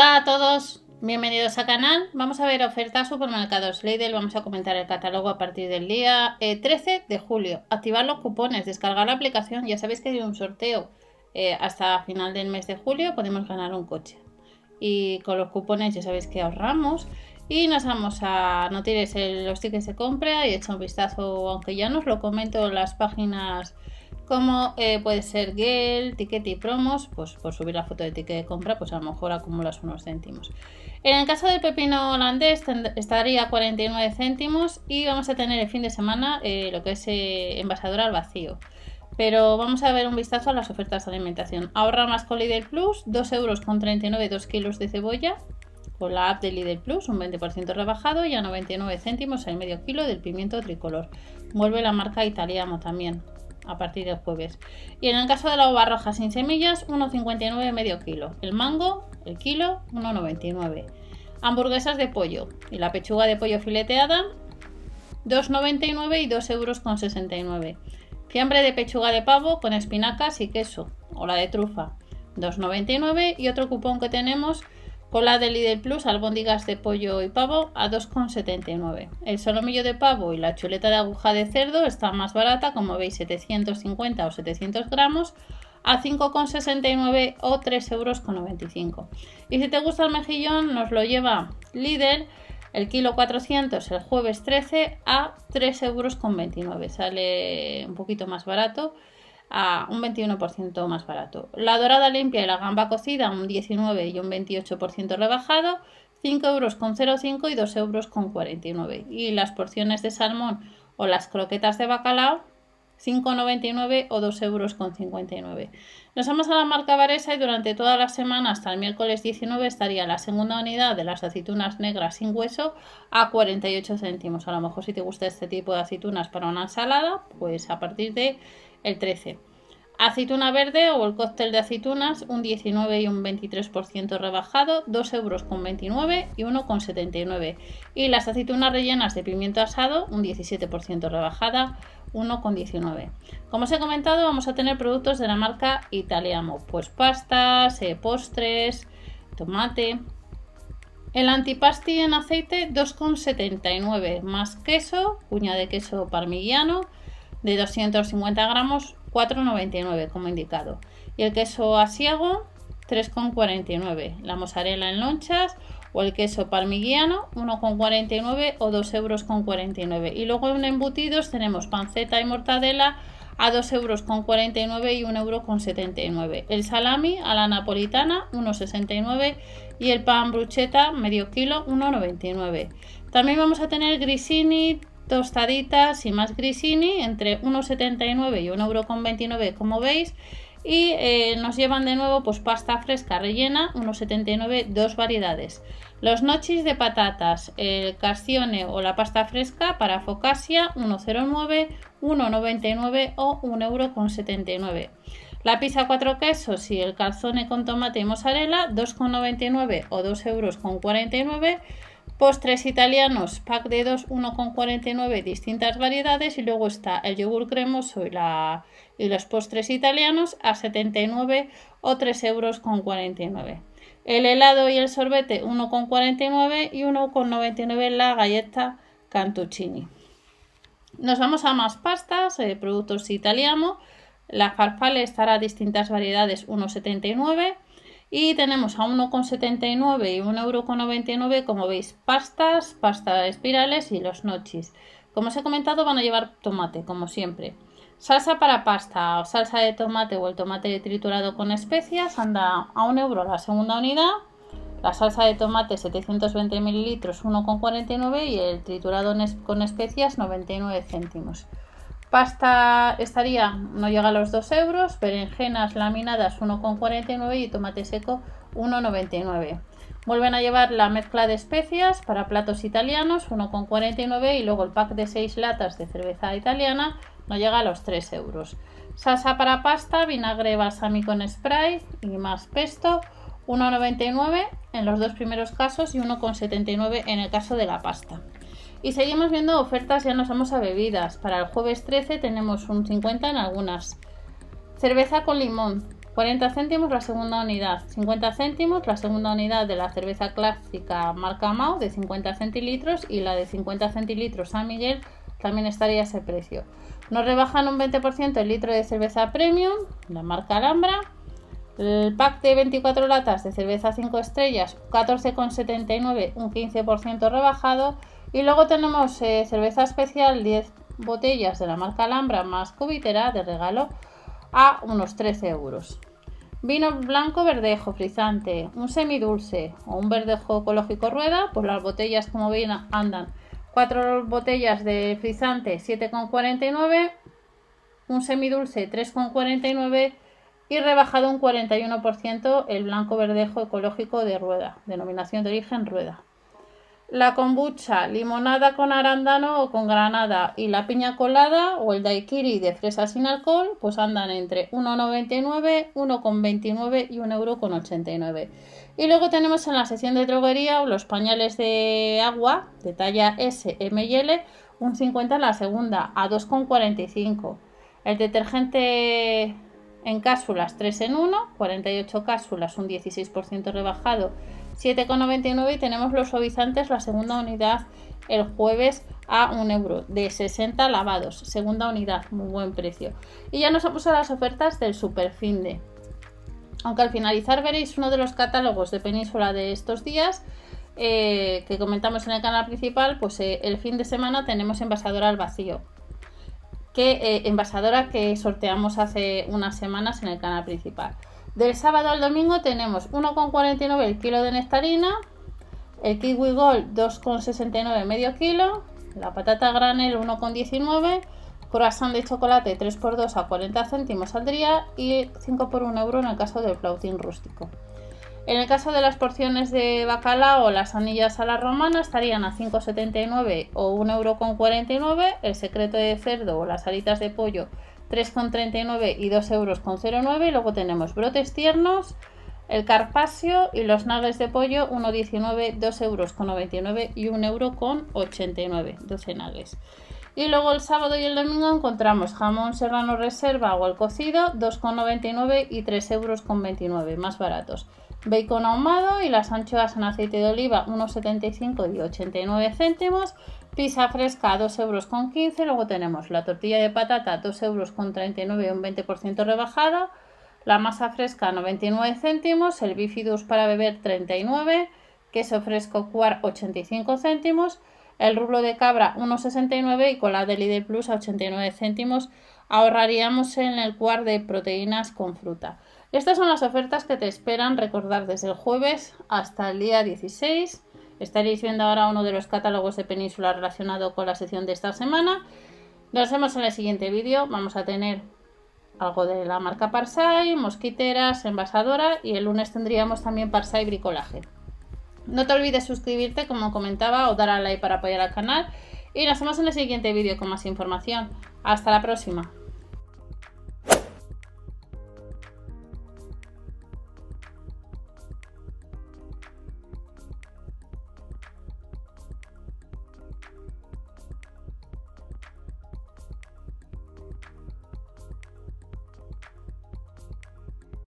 Hola a todos, bienvenidos a canal. Vamos a ver ofertas supermercados Lidl. Vamos a comentar el catálogo a partir del día 13 eh, de julio. Activar los cupones, descargar la aplicación. Ya sabéis que hay un sorteo eh, hasta final del mes de julio. Podemos ganar un coche. Y con los cupones ya sabéis que ahorramos. Y nos vamos a no tires los tickets de compra y echa un vistazo, aunque ya nos lo comento en las páginas como eh, puede ser Gel, Ticket y Promos, pues por subir la foto de ticket de compra, pues a lo mejor acumulas unos céntimos. En el caso del pepino holandés estaría a 49 céntimos y vamos a tener el fin de semana eh, lo que es eh, envasadora al vacío. Pero vamos a ver un vistazo a las ofertas de alimentación. Ahorra más con Lidl Plus, 2 euros con 39,2 kilos de cebolla. Con la app de Lidl Plus, un 20% rebajado y a 99 céntimos el medio kilo del pimiento tricolor. Vuelve la marca Italiano también a partir del jueves. Y en el caso de la uva roja sin semillas, 1,59 medio kilo. El mango, el kilo, 1,99. Hamburguesas de pollo y la pechuga de pollo fileteada, 2,99 y 2,69 euros. Fiambre de pechuga de pavo con espinacas y queso, o la de trufa, 2,99 y otro cupón que tenemos Cola de Lidl Plus, albóndigas de pollo y pavo a 2,79. El solomillo de pavo y la chuleta de aguja de cerdo está más barata, como veis, 750 o 700 gramos a 5,69 o 3,95 euros. Y si te gusta el mejillón, nos lo lleva Lidl, el kilo 400 el jueves 13 a 3,29 euros. Sale un poquito más barato a un 21% más barato. La dorada limpia y la gamba cocida un 19 y un 28% rebajado, 5,05 euros y 2,49 euros. Y las porciones de salmón o las croquetas de bacalao 5,99 o 2,59 euros. Nos vamos a la marca Varesa y durante toda la semana hasta el miércoles 19 estaría la segunda unidad de las aceitunas negras sin hueso a 48 céntimos. A lo mejor si te gusta este tipo de aceitunas para una ensalada, pues a partir de el 13. Aceituna verde o el cóctel de aceitunas, un 19 y un 23% rebajado, 2 euros con 29 y 1,79. Y las aceitunas rellenas de pimiento asado, un 17% rebajada, 1,19. Como os he comentado, vamos a tener productos de la marca Italiano: pues pastas, eh, postres, tomate. El antipasti en aceite, 2,79, más queso, cuña de queso parmigiano de 250 gramos 4,99 como indicado y el queso asiago 3,49 la mozzarella en lonchas o el queso parmigiano 1,49 o 2,49 euros y luego en embutidos tenemos panceta y mortadela a 2,49 euros y 1,79 euros. El salami a la napolitana 1,69 y el pan brucheta medio kilo 1,99. También vamos a tener grisini, tostaditas y más grisini entre 1,79 y 1,29€ como veis y eh, nos llevan de nuevo pues pasta fresca rellena 1,79 dos variedades los nochis de patatas el castione o la pasta fresca para focasia 1,09 1,99 o 1,79€ la pizza cuatro quesos y el calzone con tomate y mozzarella 2,99 o 2,49€ euros Postres italianos, pack de 2, 1,49, distintas variedades. Y luego está el yogur cremoso y, la, y los postres italianos a 79 o 3,49 euros. El helado y el sorbete, 1,49 y 1,99 la galleta cantuccini. Nos vamos a más pastas, eh, productos italianos. La farfalle estará a distintas variedades, 1,79 y tenemos a 1,79 y 1,99€ como veis, pastas, pastas espirales y los nochis. Como os he comentado van a llevar tomate, como siempre. Salsa para pasta o salsa de tomate o el tomate triturado con especias anda a 1 euro la segunda unidad. La salsa de tomate 720 ml 1,49 y el triturado con especias 99 céntimos. Pasta estaría, no llega a los 2 euros, berenjenas laminadas 1,49 y tomate seco 1,99. Vuelven a llevar la mezcla de especias para platos italianos 1,49 y luego el pack de 6 latas de cerveza italiana no llega a los 3 euros. Salsa para pasta, vinagre balsámico con spray y más pesto 1,99 en los dos primeros casos y 1,79 en el caso de la pasta. Y seguimos viendo ofertas, ya nos vamos a bebidas. Para el jueves 13 tenemos un 50 en algunas. Cerveza con limón, 40 céntimos la segunda unidad, 50 céntimos la segunda unidad de la cerveza clásica marca MAU de 50 centilitros y la de 50 centilitros San Miguel también estaría ese precio. Nos rebajan un 20% el litro de cerveza premium, la marca Alhambra. El pack de 24 latas de cerveza 5 estrellas, 14,79, un 15% rebajado y luego tenemos eh, cerveza especial, 10 botellas de la marca Alhambra más cubitera de regalo a unos 13 euros. Vino blanco verdejo frizante, un semidulce o un verdejo ecológico rueda, pues las botellas como ven andan 4 botellas de frizante, 7,49, un semidulce 3,49 y rebajado un 41% el blanco verdejo ecológico de rueda, denominación de origen rueda la kombucha, limonada con arándano o con granada y la piña colada o el daiquiri de fresa sin alcohol, pues andan entre 1,99, 1,29 y 1,89€. Y luego tenemos en la sección de droguería los pañales de agua de talla S, M y L, un en la segunda a 2,45. El detergente en cápsulas 3 en 1, 48 cápsulas, un 16% rebajado 7,99 y tenemos los suavizantes, la segunda unidad el jueves a un euro de 60 lavados, segunda unidad, muy buen precio. Y ya nos vamos a las ofertas del super Superfinde. Aunque al finalizar veréis uno de los catálogos de península de estos días eh, que comentamos en el canal principal, pues eh, el fin de semana tenemos envasadora al vacío. Que, eh, envasadora que sorteamos hace unas semanas en el canal principal. Del sábado al domingo tenemos 1,49 el kilo de nectarina, el kiwi gold 2,69 medio kilo, la patata granel 1,19, croissant de chocolate 3x2 a 40 céntimos saldría y 5 x 1 euro en el caso del flautín rústico. En el caso de las porciones de bacalao, las anillas a la romana estarían a 5,79 o 49 el secreto de cerdo o las alitas de pollo 3,39 y 2,09 euros. Luego tenemos brotes tiernos, el carpasio y los nagues de pollo 1,19, 2,99 euros y 1,89 euros, 12 nagues. Y luego el sábado y el domingo encontramos jamón serrano reserva o el cocido 2,99 y 3,29 euros, más baratos. Bacon ahumado y las anchoas en aceite de oliva 1,75 y 89 céntimos. Pizza fresca 2 euros con 15. Luego tenemos la tortilla de patata 2 euros con 39, un 20% rebajada. La masa fresca 99 céntimos. El bifidus para beber 39. Queso fresco cuar 85 céntimos. El rublo de cabra 1,69 y con la deli de plus a 89 céntimos ahorraríamos en el cuar de proteínas con fruta. Estas son las ofertas que te esperan recordar desde el jueves hasta el día 16 Estaréis viendo ahora uno de los catálogos de Península relacionado con la sección de esta semana. Nos vemos en el siguiente vídeo. Vamos a tener algo de la marca Parsai, mosquiteras, envasadora y el lunes tendríamos también Parsai bricolaje. No te olvides suscribirte, como comentaba, o dar a like para apoyar al canal. Y nos vemos en el siguiente vídeo con más información. Hasta la próxima.